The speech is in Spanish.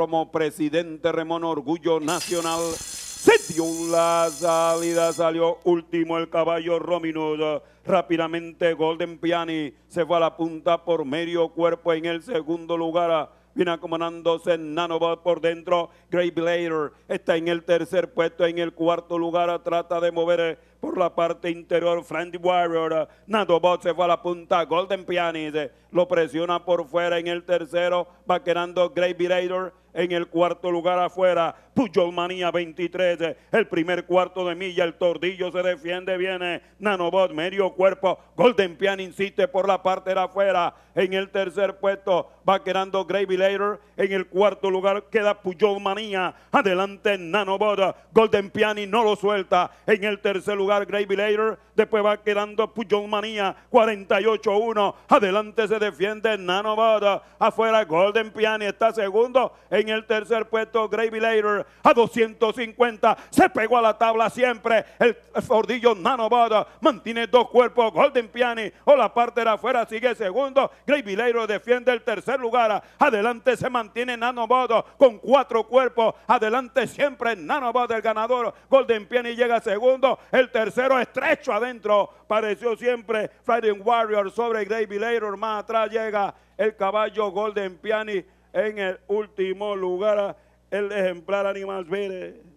como presidente Remón Orgullo Nacional. Se dio la salida, salió último el caballo Romino. Rápidamente Golden Piani se fue a la punta por medio cuerpo en el segundo lugar. Viene acomodándose Nanobot por dentro. Grey Blader está en el tercer puesto. En el cuarto lugar trata de mover por la parte interior. Friendly Warrior. Nanobot se fue a la punta. Golden Piani lo presiona por fuera en el tercero. Va quedando Grey Blader. En el cuarto lugar afuera, Puyol Manía 23. El primer cuarto de milla, el tordillo se defiende, viene Nanobot, medio cuerpo. Golden Pian insiste por la parte de afuera. En el tercer puesto va quedando Gravy Later. En el cuarto lugar queda Puyol Manía. Adelante Nanobot. Golden Piani no lo suelta. En el tercer lugar Gravy Later. Después va quedando Puyol Manía 48-1. Adelante se defiende Nanobot. Afuera Golden Piani está segundo. En el tercer puesto, Gravy a 250. Se pegó a la tabla siempre. El Fordillo Nanobada mantiene dos cuerpos. Golden Piani o la parte de afuera sigue segundo. Gravy defiende el tercer lugar. Adelante se mantiene Nanobada con cuatro cuerpos. Adelante siempre Nanobada el ganador. Golden Piani llega segundo. El tercero estrecho adentro. Pareció siempre Fighting Warrior sobre Gravy Más atrás llega el caballo Golden Piani en el último lugar el ejemplar animal. verde.